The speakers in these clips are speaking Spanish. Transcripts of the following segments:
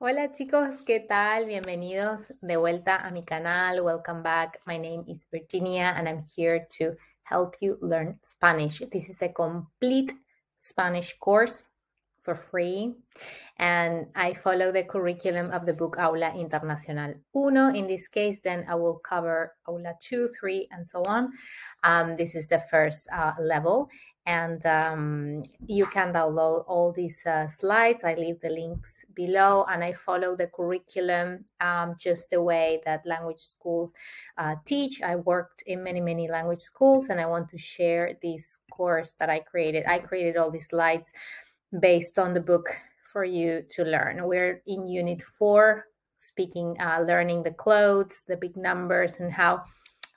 Hola chicos, ¿qué tal? Bienvenidos de vuelta a mi canal. Welcome back. My name is Virginia and I'm here to help you learn Spanish. This is a complete Spanish course for free and I follow the curriculum of the book Aula Internacional 1. In this case, then I will cover Aula 2, 3, and so on. Um, this is the first uh, level and um, you can download all these uh, slides. I leave the links below, and I follow the curriculum um, just the way that language schools uh, teach. I worked in many, many language schools, and I want to share this course that I created. I created all these slides based on the book for you to learn. We're in Unit 4, speaking, uh, learning the clothes, the big numbers, and how.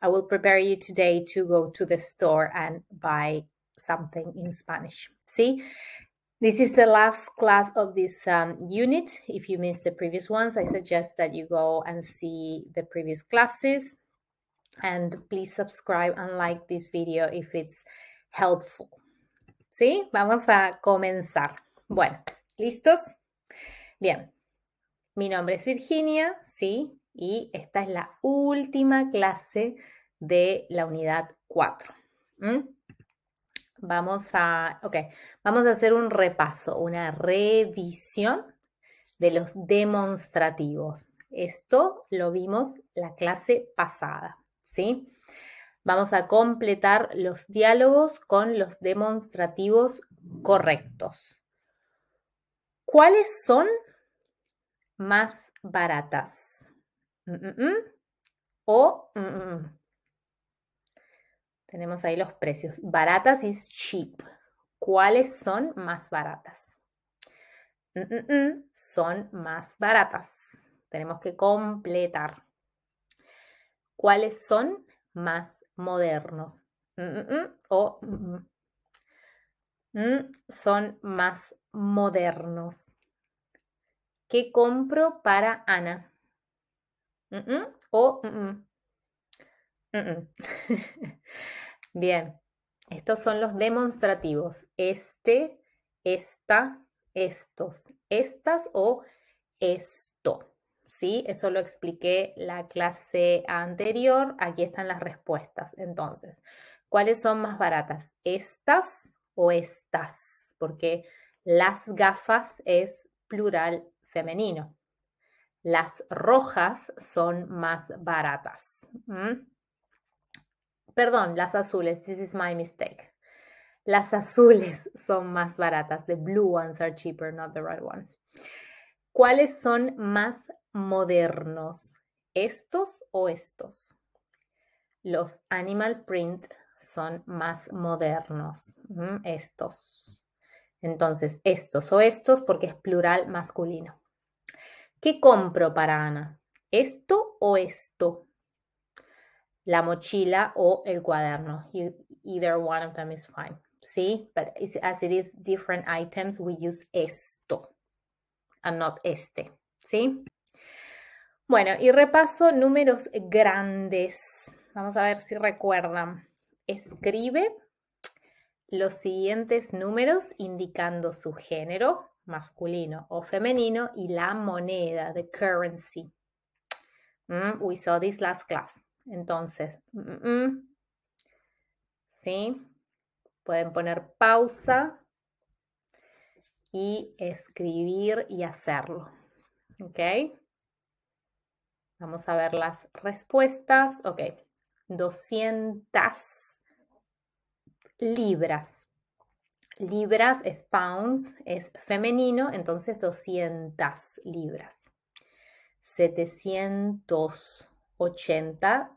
I will prepare you today to go to the store and buy something in Spanish. See, this is the last class of this um, unit. If you missed the previous ones, I suggest that you go and see the previous classes. And please subscribe and like this video if it's helpful. ¿Sí? Vamos a comenzar. Bueno, ¿listos? Bien. Mi nombre es Virginia, ¿sí? Y esta es la última clase de la unidad 4. ¿Mm? Vamos a, okay, vamos a hacer un repaso, una revisión de los demostrativos. Esto lo vimos la clase pasada, ¿sí? Vamos a completar los diálogos con los demostrativos correctos. ¿Cuáles son más baratas? Mm, mm, mm. o tenemos ahí los precios. Baratas is cheap. ¿Cuáles son más baratas? Mm, mm, mm, son más baratas. Tenemos que completar. ¿Cuáles son más modernos? o son más modernos. ¿Qué compro para Ana? o Bien, estos son los demostrativos, Este, esta, estos, estas o esto. ¿Sí? Eso lo expliqué la clase anterior. Aquí están las respuestas. Entonces, ¿cuáles son más baratas? ¿Estas o estas? Porque las gafas es plural femenino. Las rojas son más baratas perdón, las azules, this is my mistake. Las azules son más baratas, the blue ones are cheaper, not the red ones. ¿Cuáles son más modernos? ¿Estos o estos? Los animal print son más modernos, estos. Entonces, estos o estos porque es plural masculino. ¿Qué compro para Ana? ¿Esto o esto? la mochila o el cuaderno. either one of them is fine. ¿Sí? but as it is different items, we use esto and not este. ¿Sí? Bueno, y repaso números grandes. Vamos a ver si recuerdan. Escribe los siguientes números indicando su género, masculino o femenino, y la moneda, the currency. Mm, we saw this last class. Entonces, ¿sí? Pueden poner pausa y escribir y hacerlo. ¿Ok? Vamos a ver las respuestas. Ok, 200 libras. Libras es pounds, es femenino, entonces 200 libras. 780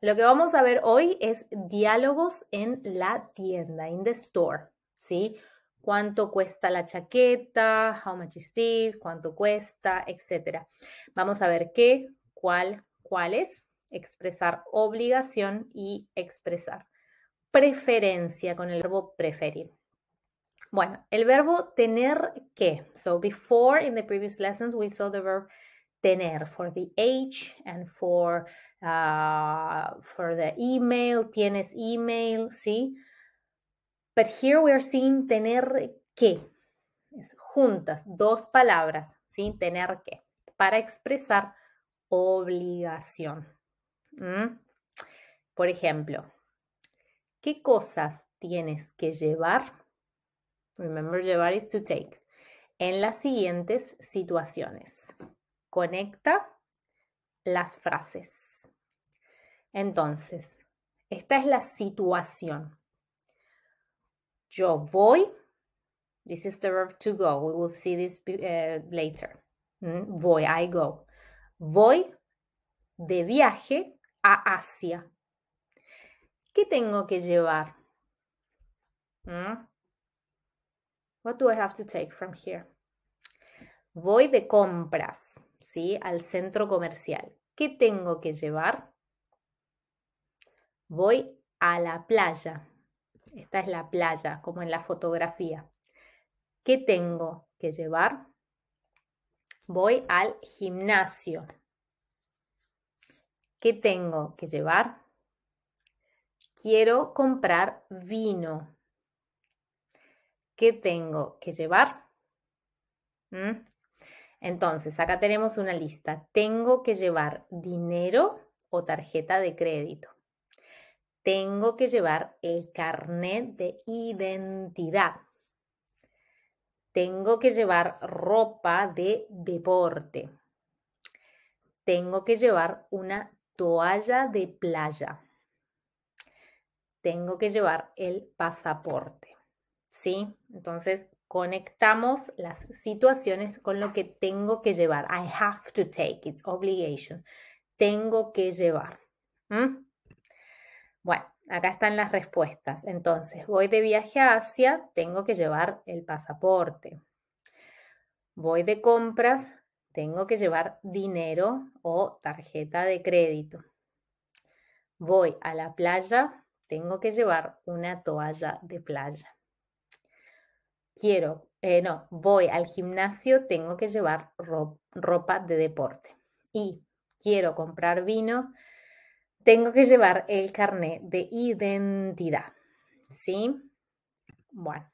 Lo que vamos a ver hoy es diálogos en la tienda, in the store, ¿sí? cuánto cuesta la chaqueta, how much is this, cuánto cuesta, Etcétera. Vamos a ver qué, cuál, cuáles, expresar obligación y expresar preferencia con el verbo preferir. Bueno, el verbo tener que. So before in the previous lessons we saw the verb tener, for the age and for, ah, for the email, tienes email, ¿sí? But here we are seeing tener que, juntas, dos palabras, ¿sí? Tener que, para expresar obligación. Por ejemplo, ¿qué cosas tienes que llevar? Remember, llevar is to take. En las siguientes situaciones conecta las frases. Entonces, esta es la situación. Yo voy. This is the verb to go. We will see this eh, later. Mm, voy, I go. Voy de viaje a Asia. ¿Qué tengo que llevar? Mm. What do I have to take from here? Voy de compras. ¿sí? Al centro comercial. ¿Qué tengo que llevar? Voy a la playa. Esta es la playa, como en la fotografía. ¿Qué tengo que llevar? Voy al gimnasio. ¿Qué tengo que llevar? Quiero comprar vino. ¿Qué tengo que llevar? ¿Mm? Entonces, acá tenemos una lista. Tengo que llevar dinero o tarjeta de crédito. Tengo que llevar el carnet de identidad. Tengo que llevar ropa de deporte. Tengo que llevar una toalla de playa. Tengo que llevar el pasaporte. ¿Sí? Entonces, conectamos las situaciones con lo que tengo que llevar. I have to take, it's obligation. Tengo que llevar. Bueno, acá están las respuestas. Entonces, voy de viaje a Asia, tengo que llevar el pasaporte. Voy de compras, tengo que llevar dinero o tarjeta de crédito. Voy a la playa, tengo que llevar una toalla de playa quiero, eh, no, voy al gimnasio, tengo que llevar ropa de deporte. Y quiero comprar vino, tengo que llevar el carnet de identidad. ¿Sí? Bueno,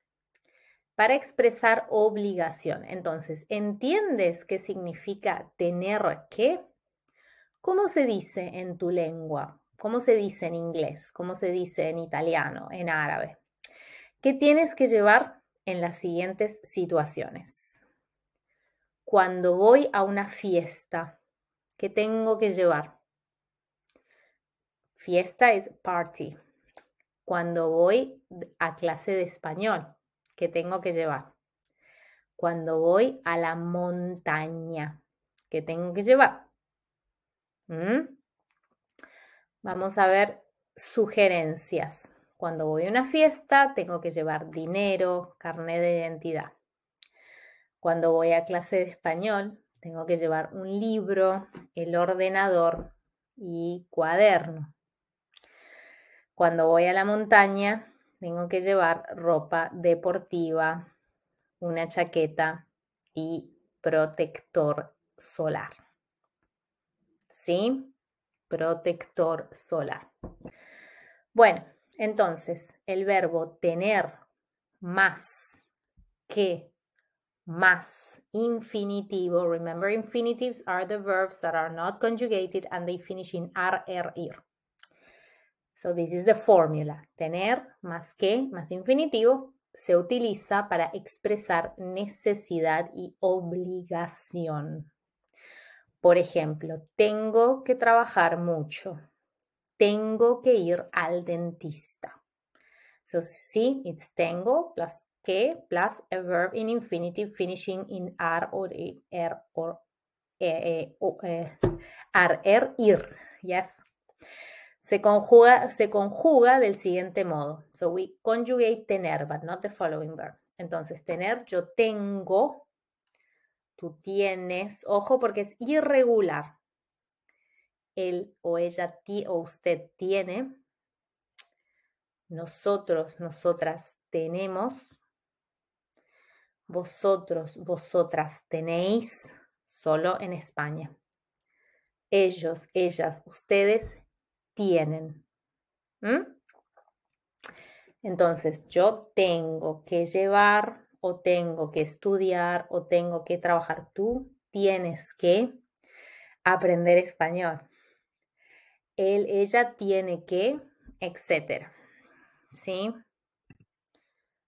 para expresar obligación. Entonces, ¿entiendes qué significa tener que? ¿Cómo se dice en tu lengua? ¿Cómo se dice en inglés? ¿Cómo se dice en italiano, en árabe? ¿Qué tienes que llevar? en las siguientes situaciones. Cuando voy a una fiesta, ¿qué tengo que llevar? Fiesta es party. Cuando voy a clase de español, ¿qué tengo que llevar? Cuando voy a la montaña, ¿qué tengo que llevar? ¿Mm? Vamos a ver sugerencias. Cuando voy a una fiesta, tengo que llevar dinero, carnet de identidad. Cuando voy a clase de español, tengo que llevar un libro, el ordenador y cuaderno. Cuando voy a la montaña, tengo que llevar ropa deportiva, una chaqueta y protector solar. ¿Sí? Protector solar. Bueno, entonces, el verbo tener más que más infinitivo. Remember, infinitives are the verbs that are not conjugated and they finish in ar, er, ir. So this is the formula. Tener más que más infinitivo se utiliza para expresar necesidad y obligación. Por ejemplo, tengo que trabajar mucho tengo que ir al dentista. So, sí, it's tengo plus que plus a verb in infinitive finishing in r or e, er or e, e, ar, er, ir. Yes. Se conjuga, se conjuga del siguiente modo. So we conjugate tener, but not the following verb. Entonces, tener, yo tengo, tú tienes. Ojo, porque es irregular él o ella ti, o usted tiene, nosotros, nosotras tenemos, vosotros, vosotras tenéis, solo en España. Ellos, ellas, ustedes tienen. Entonces, yo tengo que llevar o tengo que estudiar o tengo que trabajar. Tú tienes que aprender español él, ella tiene que, etcétera. ¿Sí?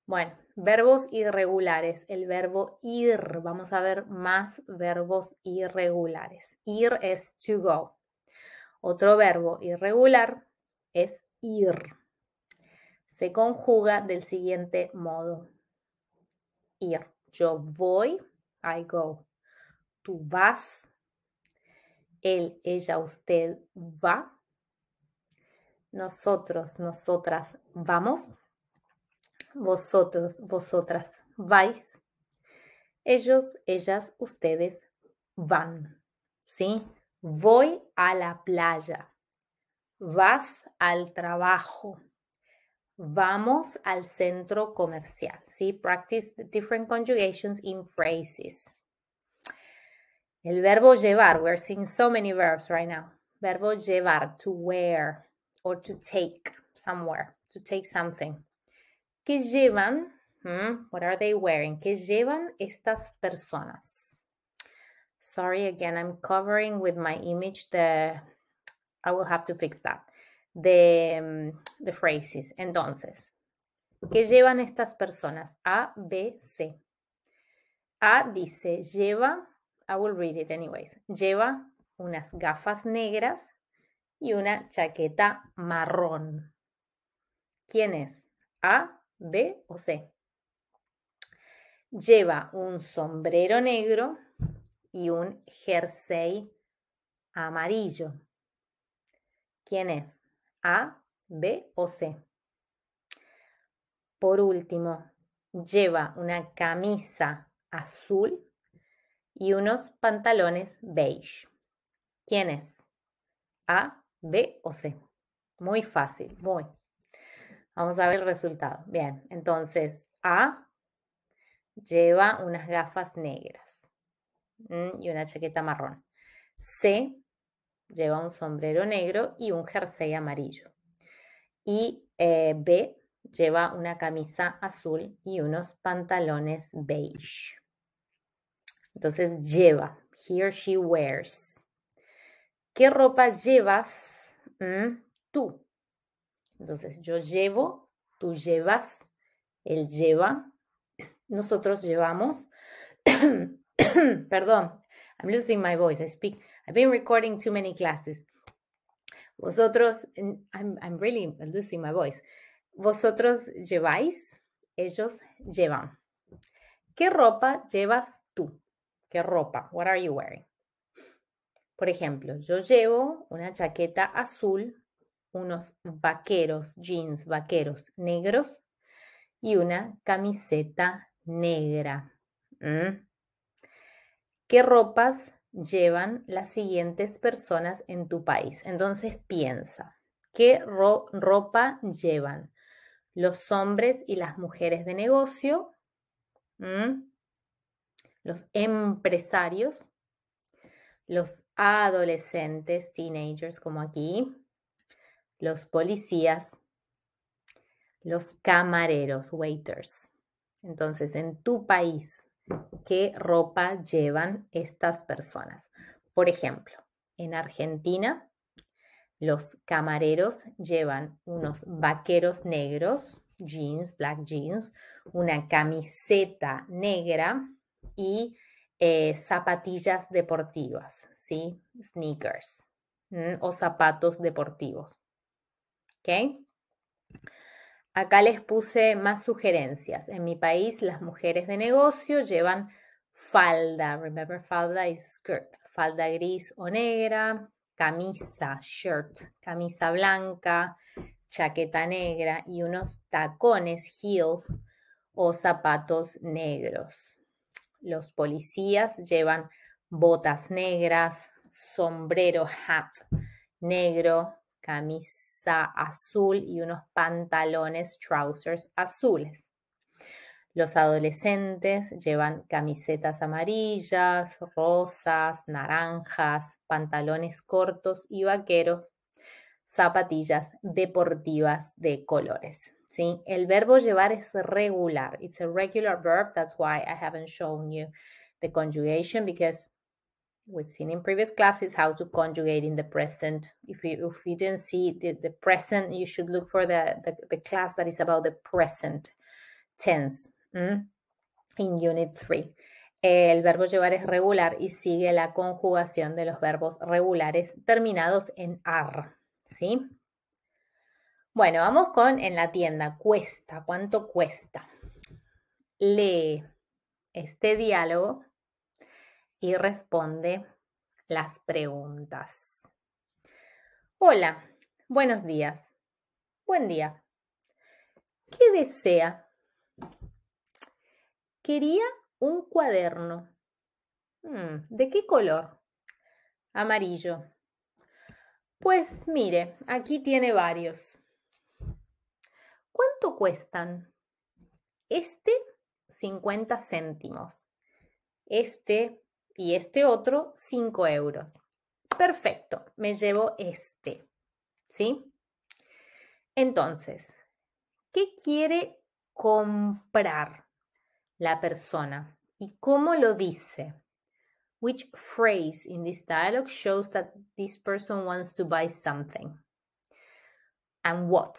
Bueno, verbos irregulares. El verbo ir. Vamos a ver más verbos irregulares. Ir es to go. Otro verbo irregular es ir. Se conjuga del siguiente modo. Ir. Yo voy. I go. Tú vas. Él, ella, usted va. Nosotros, nosotras vamos. Vosotros, vosotras vais. Ellos, ellas, ustedes van. ¿Sí? Voy a la playa. Vas al trabajo. Vamos al centro comercial. ¿Sí? Practice the different conjugations in phrases. El verbo llevar. We're seeing so many verbs right now. Verbo llevar, to wear. or to take somewhere, to take something. ¿Qué llevan? Hmm, what are they wearing? ¿Qué llevan estas personas? Sorry, again, I'm covering with my image the. I will have to fix that. The, um, the phrases. Entonces, ¿qué llevan estas personas? A, B, C. A dice, lleva, I will read it anyways, lleva unas gafas negras y una chaqueta marrón. ¿Quién es? ¿A, B o C? Lleva un sombrero negro y un jersey amarillo. ¿Quién es? ¿A, B o C? Por último, lleva una camisa azul y unos pantalones beige. ¿Quién es? A, B o C. Muy fácil, muy. Vamos a ver el resultado. Bien, entonces A lleva unas gafas negras mm, y una chaqueta marrón. C lleva un sombrero negro y un jersey amarillo. Y eh, B lleva una camisa azul y unos pantalones beige. Entonces lleva, he or she wears. ¿Qué ropa llevas tú. Entonces, yo llevo, tú llevas, él lleva, nosotros llevamos. Perdón, I'm losing my voice. I speak. I've been recording too many classes. Vosotros, I'm, I'm really losing my voice. Vosotros lleváis, ellos llevan. ¿Qué ropa llevas tú? ¿Qué ropa? What are you wearing? Por ejemplo, yo llevo una chaqueta azul, unos vaqueros, jeans vaqueros negros y una camiseta negra. ¿Qué ropas llevan las siguientes personas en tu país? Entonces piensa, ¿qué ropa llevan los hombres y las mujeres de negocio? Los empresarios, los adolescentes, teenagers como aquí, los policías, los camareros, waiters. Entonces, en tu país, ¿qué ropa llevan estas personas? Por ejemplo, en Argentina, los camareros llevan unos vaqueros negros, jeans, black jeans, una camiseta negra y eh, zapatillas deportivas, ¿sí? Sneakers o zapatos deportivos. ¿Ok? Acá les puse más sugerencias. En mi país, las mujeres de negocio llevan falda. Remember, falda is skirt. Falda gris o negra, camisa, shirt, camisa blanca, chaqueta negra y unos tacones, heels o zapatos negros. Los policías llevan botas negras, sombrero hat negro, camisa azul y unos pantalones trousers azules. Los adolescentes llevan camisetas amarillas, rosas, naranjas, pantalones cortos y vaqueros, zapatillas deportivas de colores. ¿sí? El verbo llevar es regular. It's a regular verb. That's why I haven't shown you the conjugation because we've seen in previous classes how to conjugate in the present. If you, if you didn't see the, present, you should look for the, the, class that is about the present tense in Unit 3. El verbo llevar es regular y sigue la conjugación de los verbos regulares terminados en ar. ¿Sí? Bueno, vamos con en la tienda. Cuesta, ¿cuánto cuesta? Lee este diálogo y responde las preguntas. Hola, buenos días. Buen día. ¿Qué desea? Quería un cuaderno. Hmm, ¿De qué color? Amarillo. Pues mire, aquí tiene varios. ¿Cuánto cuestan? Este 50 céntimos. Este y este otro 5 euros. Perfecto, me llevo este. ¿Sí? Entonces, ¿qué quiere comprar la persona? ¿Y cómo lo dice? Which phrase in this dialogue shows that this person wants to buy something? And what?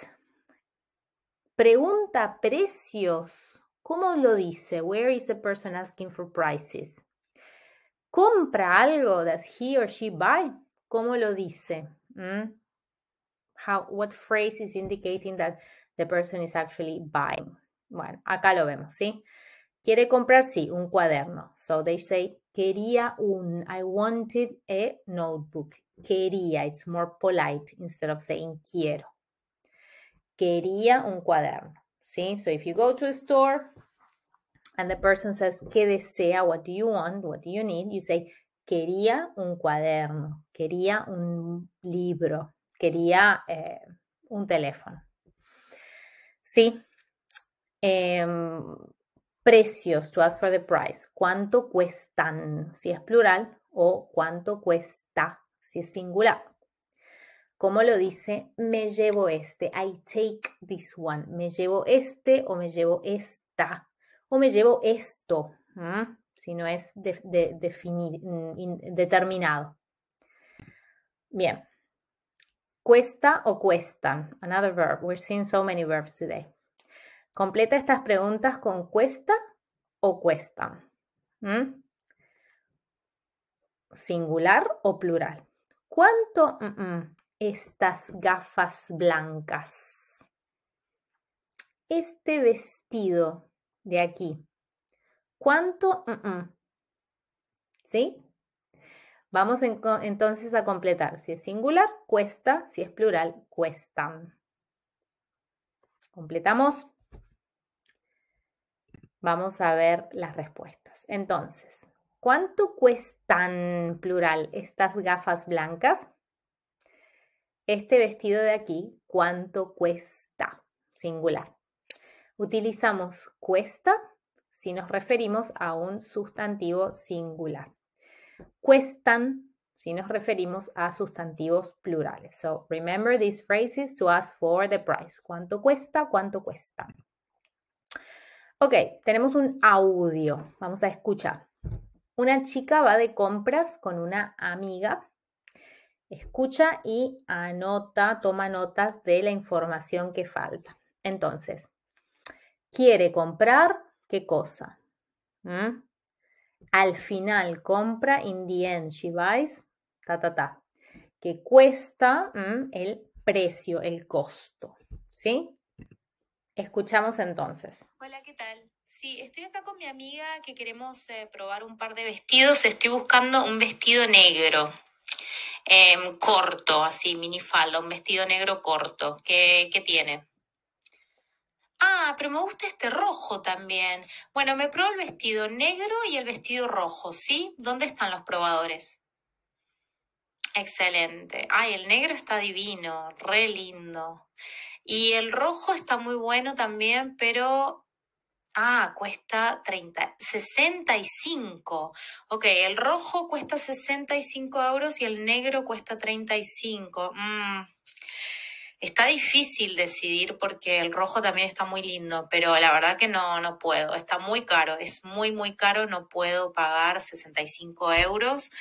Pregunta precios. ¿Cómo lo dice? Where is the person asking for prices? compra algo, does he or she buy? ¿Cómo lo dice? Mm. How, what phrase is indicating that the person is actually buying? Bueno, acá lo vemos, ¿sí? Quiere comprar, sí, un cuaderno. So they say, quería un, I wanted a notebook. Quería, it's more polite instead of saying quiero. Quería un cuaderno, ¿sí? So if you go to a store, and the person says, ¿qué desea? What do you want? What do you need? You say, quería un cuaderno, quería un libro, quería eh, un teléfono. ¿Sí? Em, precios, to ask for the price. ¿Cuánto cuestan? Si es plural o cuánto cuesta si es singular. ¿Cómo lo dice? Me llevo este. I take this one. Me llevo este o me llevo esta o me llevo esto, ¿ah? si no es mm, determinado. Bien. Cuesta o cuestan. Another verb. we've seen so many verbs today. Completa estas preguntas con cuesta o cuestan. Singular o plural. ¿Cuánto estas gafas blancas? Este vestido de aquí. ¿Cuánto? Mm, mm. ¿Sí? Vamos entonces a completar. Si es singular, cuesta. Si es plural, cuestan. Completamos. Vamos a ver las respuestas. Entonces, ¿cuánto cuestan, plural, estas gafas blancas? Este vestido de aquí, ¿cuánto cuesta? Singular. Utilizamos cuesta si nos referimos a un sustantivo singular. Cuestan si nos referimos a sustantivos plurales. So remember these phrases to ask for the price. ¿Cuánto cuesta? ¿Cuánto cuesta? Ok, tenemos un audio. Vamos a escuchar. Una chica va de compras con una amiga. Escucha y anota, toma notas de la información que falta. Entonces, quiere comprar qué cosa. ¿Mm? Al final compra, in the end she buys, ta, ta, ta, que cuesta ¿Mm? el precio, el costo. ¿Sí? Escuchamos entonces. Hola, ¿qué tal? Sí, estoy acá con mi amiga que queremos eh, probar un par de vestidos. Estoy buscando un vestido negro, em, corto, así, minifalda, un vestido negro corto. qué tiene? Ah, pero me gusta este rojo también. Bueno, me probó el vestido negro y el vestido rojo, ¿sí? ¿Dónde están los probadores? Excelente. Ay, el negro está divino, re lindo. Y el rojo está muy bueno también, pero... Ah, cuesta 30, 65. Ok, el rojo cuesta 65 euros y el negro cuesta 35. Mmm Está difícil decidir porque el rojo también está muy lindo, pero la verdad que no, no puedo. Está muy caro, es muy, muy caro. No puedo pagar 65 euros.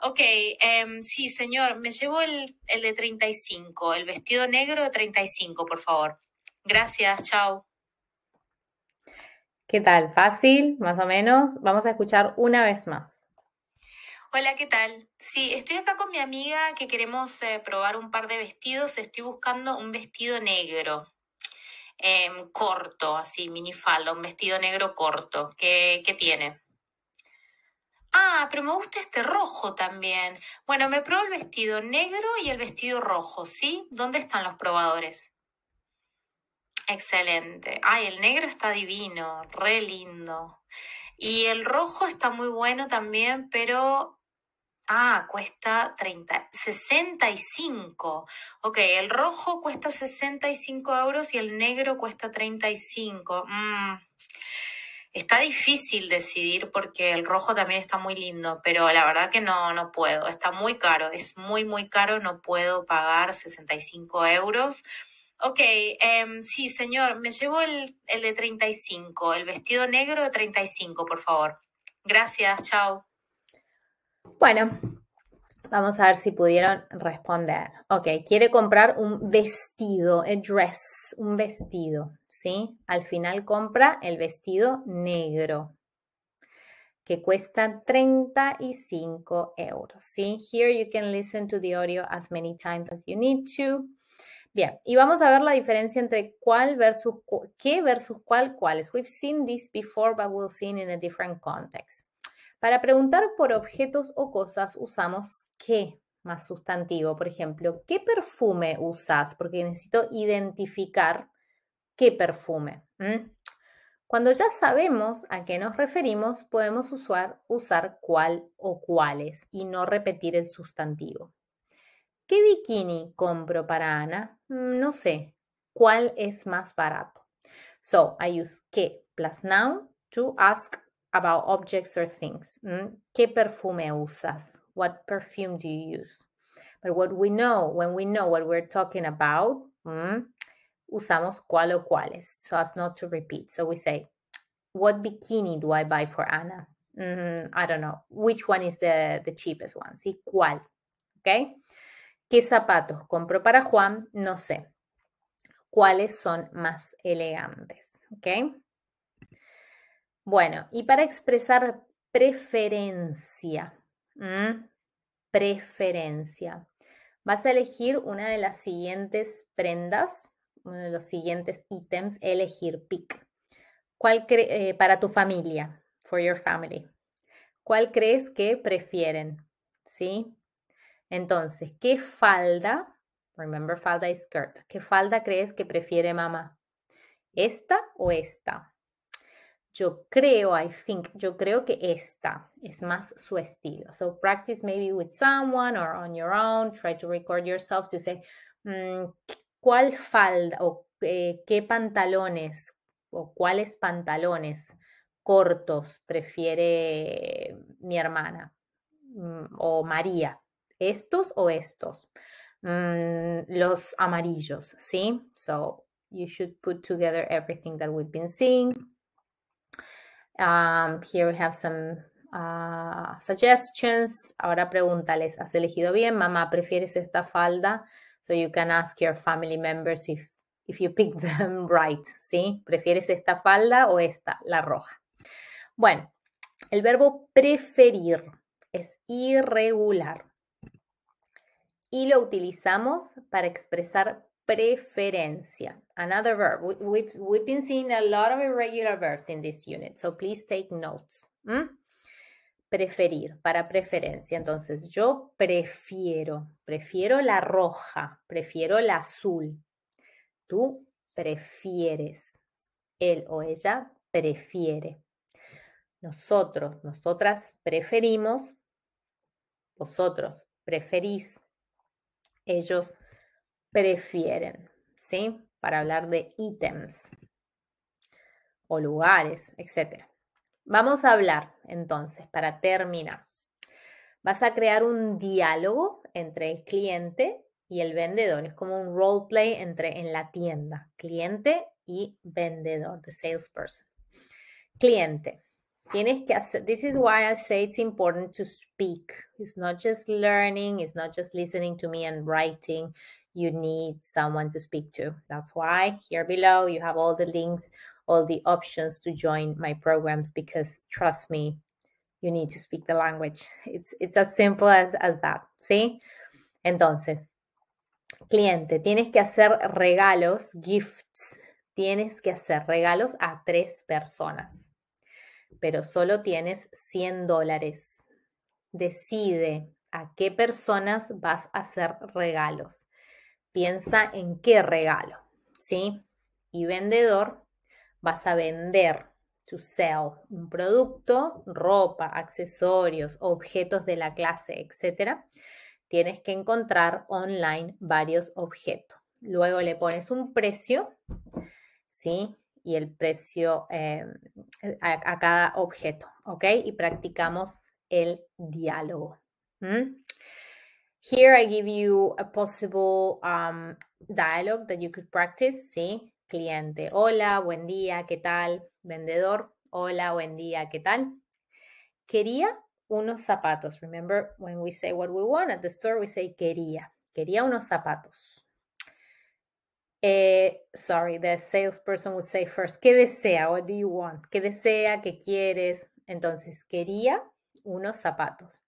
Ok, em, sí, señor, me llevo el, el de 35, el vestido negro de 35, por favor. Gracias, chao. ¿Qué tal? ¿Fácil? Más o menos. Vamos a escuchar una vez más. Hola, ¿qué tal? Sí, estoy acá con mi amiga que queremos eh, probar un par de vestidos. Estoy buscando un vestido negro, em, corto, así, minifalda, un vestido negro corto. ¿Qué, ¿Qué tiene? Ah, pero me gusta este rojo también. Bueno, me pruebo el vestido negro y el vestido rojo, ¿sí? ¿Dónde están los probadores? Excelente. Ay, el negro está divino, re lindo. Y el rojo está muy bueno también, pero Ah, cuesta 30, 65. Ok, el rojo cuesta 65 euros y el negro cuesta 35. Mm. Está difícil decidir porque el rojo también está muy lindo, pero la verdad que no, no puedo. Está muy caro, es muy, muy caro. No puedo pagar 65 euros. Ok, em, sí, señor, me llevo el, el de 35, el vestido negro de 35, por favor. Gracias, chao. Bueno, vamos a ver si pudieron responder. Ok, quiere comprar un vestido, a eh, dress, un vestido, ¿sí? Al final compra el vestido negro que cuesta 35 euros, ¿sí? Here you can listen to the audio as many times as you need to. Bien, y vamos a ver la diferencia entre cuál versus qué versus cuál, cuáles. We've seen this before, but we'll see in a different context. Para preguntar por objetos o cosas usamos qué más sustantivo. Por ejemplo, ¿qué perfume usas? Porque necesito identificar qué perfume. Cuando ya sabemos a qué nos referimos, podemos usar, usar cuál o cuáles y no repetir el sustantivo. ¿Qué bikini compro para Ana? Mm, no sé. ¿Cuál es más barato? So, I use qué plus noun to ask about objects or things. Mm? ¿Qué perfume usas? What perfume do you use? But what we know, when we know what we're talking about, mm, usamos cuál o cuáles, so as not to repeat. So we say, what bikini do I buy for Anna? Mm, I don't know. Which one is the, the cheapest one? ¿Sí? ¿Cuál? Okay. ¿Qué zapatos compro para Juan? No sé. ¿Cuáles son más elegantes? Okay. Bueno, y para expresar preferencia, preferencia, vas a elegir una de las siguientes prendas, uno de los siguientes ítems, elegir, pick. ¿Cuál eh, para tu familia, for your family. ¿Cuál crees que prefieren? ¿Sí? Entonces, ¿qué falda? Remember, falda is skirt. ¿Qué falda crees que prefiere mamá? ¿Esta o esta? yo creo, I think, yo creo que esta es más su estilo. So practice maybe with someone or on your own. Try to record yourself to say, mm, ¿cuál falda o eh, qué pantalones o cuáles pantalones cortos prefiere mi hermana mm, o María? ¿Estos o estos? Mm, los amarillos, ¿sí? So you should put together everything that we've been seeing. Um, here we have some uh, suggestions. Ahora pregúntales, ¿has elegido bien? Mamá, ¿prefieres esta falda? So you can ask your family members if, if you pick them right, ¿sí? ¿Prefieres esta falda o esta, la roja? Bueno, el verbo preferir es irregular y lo utilizamos para expresar preferencia. Another verb. we've been seeing a lot of irregular verbs in this unit, so please take notes. Preferir, para preferencia. Entonces, yo prefiero, prefiero la roja, prefiero la azul. Tú prefieres. Él o ella prefiere. Nosotros, nosotras preferimos. Vosotros preferís. Ellos prefieren, ¿sí? Para hablar de ítems o lugares, etc. Vamos a hablar entonces, para terminar. Vas a crear un diálogo entre el cliente y el vendedor. Es como un play entre en la tienda, cliente y vendedor, the salesperson. Cliente. Tienes que hacer, this is why I say it's important to speak. It's not just learning, it's not just listening to me and writing. you need someone to speak to. That's why here below you have all the links, all the options to join my programs because trust me, you need to speak the language. It's it's as simple as as that, ¿sí? Entonces, cliente, tienes que hacer regalos, gifts, tienes que hacer regalos a tres personas, pero solo tienes 100 dólares. Decide a qué personas vas a hacer regalos. piensa en qué regalo, ¿sí? Y vendedor, vas a vender, to sell, un producto, ropa, accesorios, objetos de la clase, etc. Tienes que encontrar online varios objetos. Luego le pones un precio, ¿sí? Y el precio em, a, cada objeto, ¿ok? Y practicamos el diálogo. Here I give you a possible um, dialogue that you could practice, See, Cliente, hola, buen día, ¿qué tal? Vendedor, hola, buen día, ¿qué tal? Quería unos zapatos. Remember when we say what we want at the store, we say quería. Quería unos zapatos. Eh, sorry, the salesperson would say first, ¿qué desea? What do you want? ¿Qué desea? ¿Qué quieres? Entonces, quería unos zapatos.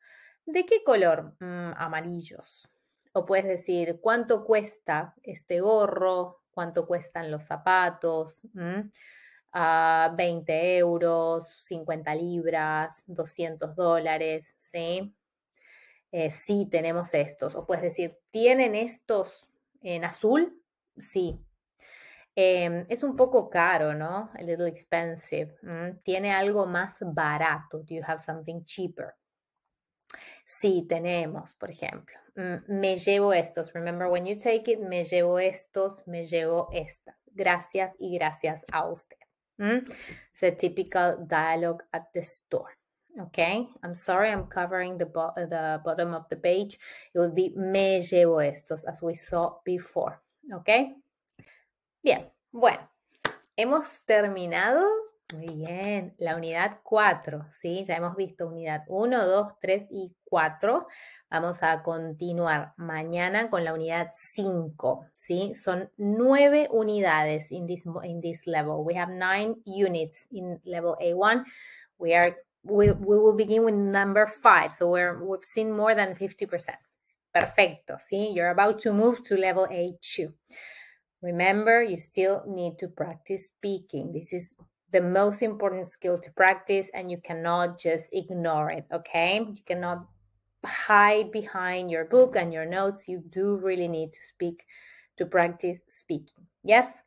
¿De qué color? Mm, amarillos. O puedes decir, ¿cuánto cuesta este gorro? ¿Cuánto cuestan los zapatos? 20 mm, ah, euros, 50 libras, 200 dólares, eh, ¿sí? tenemos estos. O puedes decir, ¿tienen estos en azul? Sí. Em, es un poco caro, ¿no? A little expensive. Mm, tiene algo más barato. Do you have something cheaper? Sí, tenemos, por ejemplo, mm, me llevo estos. Remember when you take it, me llevo estos, me llevo estas. Gracias y gracias a usted. It's a typical dialogue at the store. Okay, I'm sorry, I'm covering the, the bottom of the page. It would be me llevo estos, as we saw before. Okay, bien, bueno, hemos terminado muy bien, la unidad 4, ¿sí? Ya hemos visto unidad 1, 2, 3 y 4. Vamos a continuar mañana con la unidad 5, ¿sí? Son 9 unidades in this, in this level. We have nine units in level A1. We are we, we will begin with number 5, so we're, we've seen more than 50%. Perfecto, ¿sí? You're about to move to level A2. Remember, you still need to practice speaking. This is the most important skill to practice and you cannot just ignore it okay you cannot hide behind your book and your notes you do really need to speak to practice speaking yes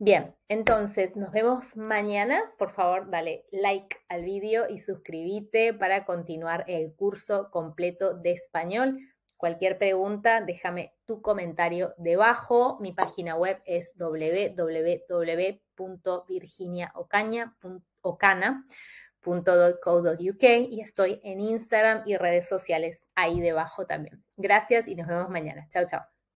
bien entonces nos vemos mañana por favor dale like al vídeo y suscríbete para continuar el curso completo de español Cualquier pregunta, déjame tu comentario debajo. Mi página web es www.virginiaocana.co.uk y estoy en Instagram y redes sociales ahí debajo también. Gracias y nos vemos mañana. Chao, chao.